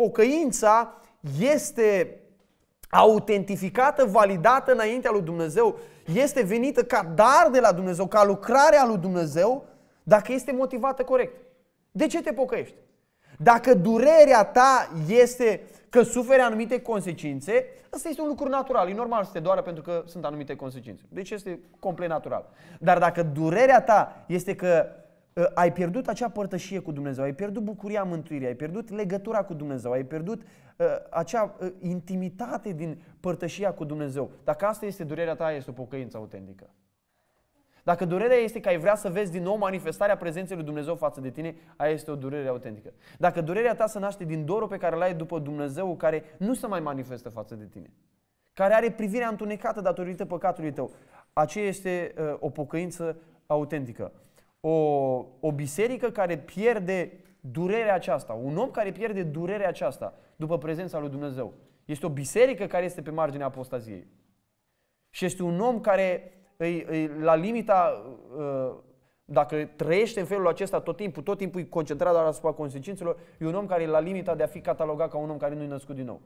pocăința este autentificată, validată înaintea lui Dumnezeu, este venită ca dar de la Dumnezeu, ca lucrare lui Dumnezeu, dacă este motivată corect. De ce te pocăiești? Dacă durerea ta este că suferi anumite consecințe, asta este un lucru natural. E normal să te doară pentru că sunt anumite consecințe. Deci este complet natural. Dar dacă durerea ta este că Ă, ai pierdut acea părtășie cu Dumnezeu, ai pierdut bucuria mântuirii, ai pierdut legătura cu Dumnezeu, ai pierdut uh, acea uh, intimitate din părtășia cu Dumnezeu. Dacă asta este durerea ta, este o pocăință autentică. Dacă durerea este că ai vrea să vezi din nou manifestarea prezenței lui Dumnezeu față de tine, aia este o durere autentică. Dacă durerea ta se naște din dorul pe care l-ai după Dumnezeu, care nu se mai manifestă față de tine, care are privirea întunecată datorită păcatului tău, aceea este uh, o pocăință autentică o, o biserică care pierde durerea aceasta, un om care pierde durerea aceasta după prezența lui Dumnezeu. Este o biserică care este pe marginea apostaziei. Și este un om care îi, îi, la limita, uh, dacă trăiește în felul acesta tot timpul, tot timpul e concentrat doar asupra consecințelor, e un om care e la limita de a fi catalogat ca un om care nu e născut din nou.